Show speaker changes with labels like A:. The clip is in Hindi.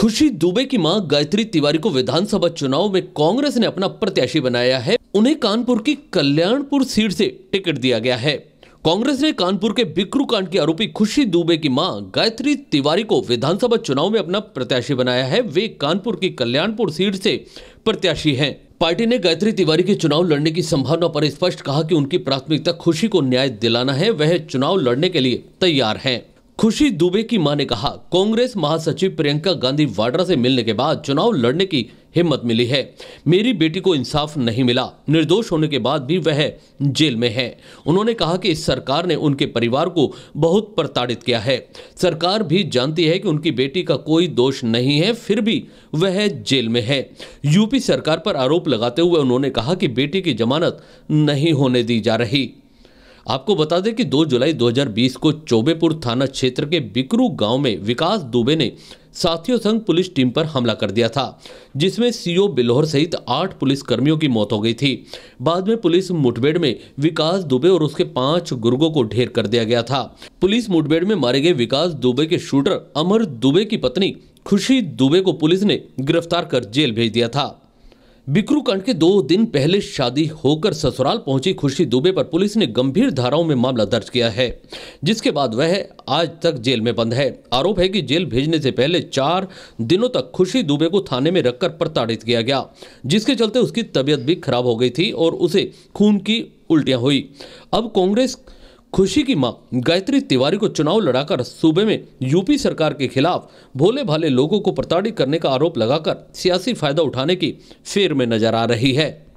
A: खुशी दुबे की मां गायत्री तिवारी को विधानसभा चुनाव में कांग्रेस ने अपना प्रत्याशी बनाया है उन्हें कानपुर की कल्याणपुर सीट से टिकट दिया गया है कांग्रेस ने कानपुर के बिक्रू कांड के आरोपी खुशी दुबे की मां गायत्री तिवारी को विधानसभा चुनाव में अपना प्रत्याशी बनाया है वे कानपुर की कल्याणपुर सीट से प्रत्याशी हैं पार्टी ने गायत्री तिवारी के चुनाव लड़ने की संभावना पर स्पष्ट कहा कि उनकी प्राथमिकता खुशी को न्याय दिलाना है वह चुनाव लड़ने के लिए तैयार हैं खुशी दुबे की मां ने कहा कांग्रेस महासचिव प्रियंका गांधी वाड्रा से मिलने के बाद चुनाव लड़ने की हिम्मत मिली है मेरी बेटी को इंसाफ नहीं मिला निर्दोष होने के बाद भी वह जेल में है उन्होंने कहा कि इस सरकार ने उनके परिवार को बहुत प्रताड़ित किया है सरकार भी जानती है कि उनकी बेटी का कोई दोष नहीं है फिर भी वह जेल में है यूपी सरकार पर आरोप लगाते हुए उन्होंने कहा कि बेटी की जमानत नहीं होने दी जा रही आपको बता दें कि 2 जुलाई 2020 को चौबेपुर थाना क्षेत्र के बिकरू गांव में विकास दुबे ने साथियों संग पुलिस टीम पर हमला कर दिया था जिसमें सीओ बिलोहर सहित आठ पुलिस कर्मियों की मौत हो गई थी बाद में पुलिस मुठभेड़ में विकास दुबे और उसके पांच गुर्गों को ढेर कर दिया गया था पुलिस मुठभेड़ में मारे गए विकास दुबे के शूटर अमर दुबे की पत्नी खुशी दुबे को पुलिस ने गिरफ्तार कर जेल भेज दिया था बिक्रू कांड के दो दिन पहले शादी होकर ससुराल पहुंची खुशी दुबे पर पुलिस ने गंभीर धाराओं में मामला दर्ज किया है जिसके बाद वह आज तक जेल में बंद है आरोप है कि जेल भेजने से पहले चार दिनों तक खुशी दुबे को थाने में रखकर प्रताड़ित किया गया जिसके चलते उसकी तबीयत भी खराब हो गई थी और उसे खून की उल्टियां हुई अब कांग्रेस खुशी की मां गायत्री तिवारी को चुनाव लड़ाकर सूबे में यूपी सरकार के खिलाफ भोले भाले लोगों को प्रताड़ित करने का आरोप लगाकर सियासी फायदा उठाने की फेर में नजर आ रही है